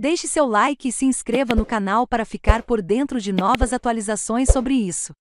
Deixe seu like e se inscreva no canal para ficar por dentro de novas atualizações sobre isso.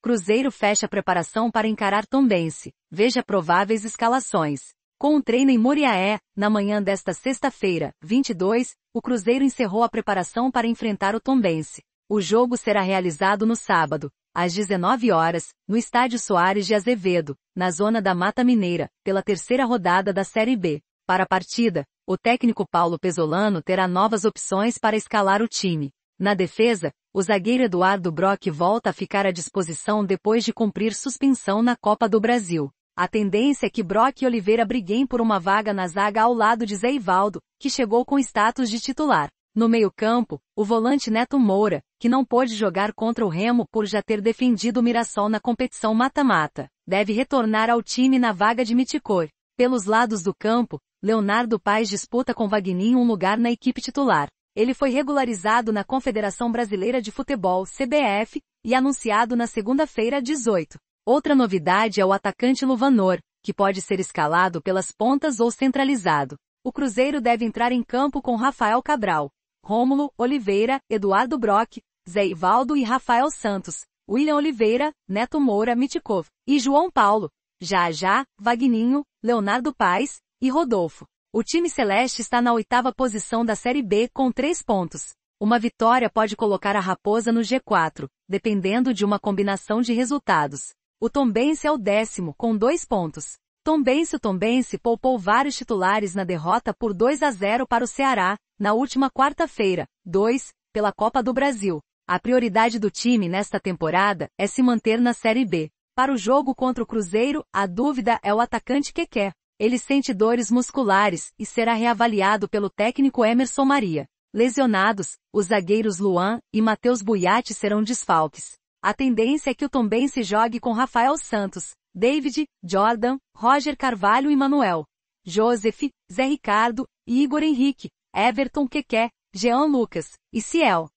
Cruzeiro fecha preparação para encarar Tombense. Veja prováveis escalações. Com um treino em Moriaé, na manhã desta sexta-feira, 22, o Cruzeiro encerrou a preparação para enfrentar o Tombense. O jogo será realizado no sábado, às 19 horas, no Estádio Soares de Azevedo, na zona da Mata Mineira, pela terceira rodada da Série B. Para a partida, o técnico Paulo Pesolano terá novas opções para escalar o time. Na defesa, o zagueiro Eduardo Brock volta a ficar à disposição depois de cumprir suspensão na Copa do Brasil. A tendência é que Brock e Oliveira briguem por uma vaga na zaga ao lado de Zeivaldo, que chegou com status de titular. No meio-campo, o volante Neto Moura, que não pôde jogar contra o Remo por já ter defendido o Mirassol na competição mata-mata, deve retornar ao time na vaga de Miticor. Pelos lados do campo, Leonardo Paes disputa com Vagninho um lugar na equipe titular. Ele foi regularizado na Confederação Brasileira de Futebol, CBF, e anunciado na segunda-feira 18. Outra novidade é o atacante Luvanor, que pode ser escalado pelas pontas ou centralizado. O Cruzeiro deve entrar em campo com Rafael Cabral, Rômulo Oliveira, Eduardo Brock, Zé Ivaldo e Rafael Santos, William Oliveira, Neto Moura Mitikov e João Paulo, já já, Vagninho, Leonardo Paes e Rodolfo. O time celeste está na oitava posição da Série B com três pontos. Uma vitória pode colocar a Raposa no G4, dependendo de uma combinação de resultados. O Tombense é o décimo, com dois pontos. Tombense O Tombense poupou vários titulares na derrota por 2 a 0 para o Ceará, na última quarta-feira, 2, pela Copa do Brasil. A prioridade do time nesta temporada é se manter na Série B. Para o jogo contra o Cruzeiro, a dúvida é o atacante Keké. Ele sente dores musculares e será reavaliado pelo técnico Emerson Maria. Lesionados, os zagueiros Luan e Matheus Buiati serão desfalques. A tendência é que o se jogue com Rafael Santos, David, Jordan, Roger Carvalho e Manuel. Joseph, Zé Ricardo, Igor Henrique, Everton Keké, Jean Lucas e Ciel.